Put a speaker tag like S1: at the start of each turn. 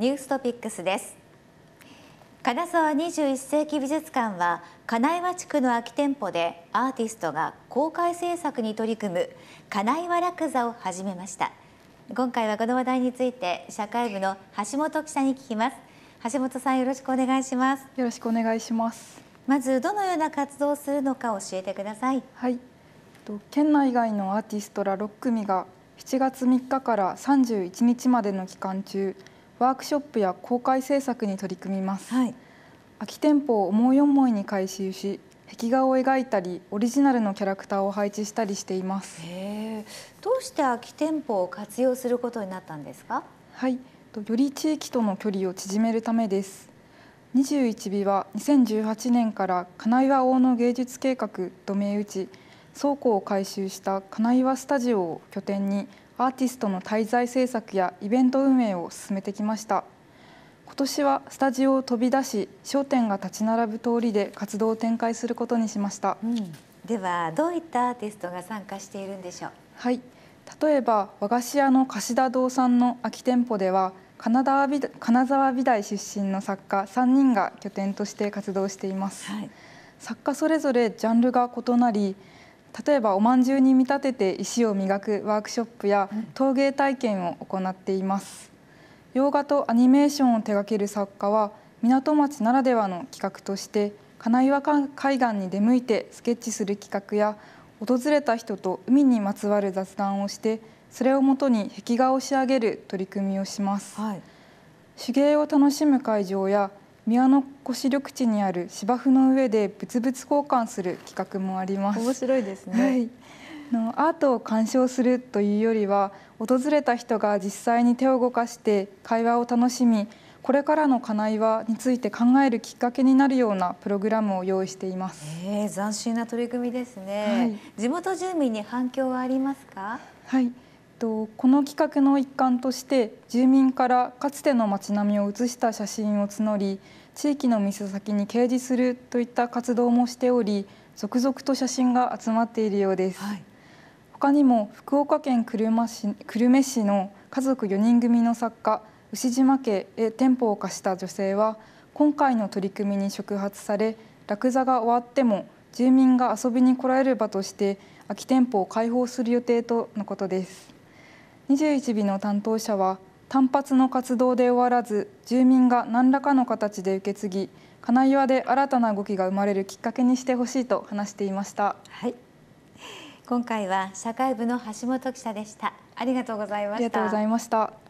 S1: ニューストピックスです金沢21世紀美術館は金岩地区の空き店舗でアーティストが公開制作に取り組む金岩楽座を始めました今回はこの話題について社会部の橋本記者に聞きます橋本さんよろしくお願いしますよろしくお願いします
S2: まずどのような活動をするのか教えてくださいはい県内外のアーティストら6組が7月3日から31日までの期間中ワークショップや公開制作に取り組みます、はい、空き店舗を思い思いに回収し壁画を描いたりオリジナルのキャラクターを配置したりしていますどうして空き店舗を活用することになったんですかはいより地域との距離を縮めるためです21尾は2018年から金岩大野芸術計画と銘打ち倉庫を改修した金岩スタジオを拠点にアーティストの滞在制作やイベント運営を進めてきました今年はスタジオを飛び出し商店が立ち並ぶ通りで活動を展開することにしました、うん、
S1: ではどういったアーティストが参加しているんでし
S2: ょうはい例えば和菓子屋の樫田堂さんの空き店舗では金沢美金沢美大出身の作家3人が拠点として活動しています、はい、作家それぞれジャンルが異なり例えばおまんじゅうに見立てて石を磨くワークショップや陶芸体験を行っています洋画とアニメーションを手掛ける作家は港町ならではの企画として金岩海岸に出向いてスケッチする企画や訪れた人と海にまつわる雑談をしてそれをもとに壁画を仕上げる取り組みをします、はい、手芸を楽しむ会場や宮の越緑地にある芝生の上で物々交換する企画もあります面白いですね、はい、のアートを鑑賞するというよりは訪れた人が実際に手を動かして会話を楽しみこれからの課内はについて考えるきっかけになるようなプログラムを用意しています。えー、斬新な取り組みですね、はい、地元住民に反響はありますかはいと、この企画の一環として住民からかつての町並みを写した写真を募り地域の店先に掲示するといった活動もしており続々と写真が集まっているようです、はい、他にも福岡県久留市久留米市の家族4人組の作家牛島家へ店舗を貸した女性は今回の取り組みに触発され落座が終わっても住民が遊びに来られる場として空き店舗を開放する予定とのことです。21日の担当者は単発の活動で終わらず住民が何らかの形で受け継ぎ金岩で新たな動きが生まれるきっかけにしてほしいと話していました。はい今回は社会部の橋本記者でした。ありがとうございました。ありがとうございました。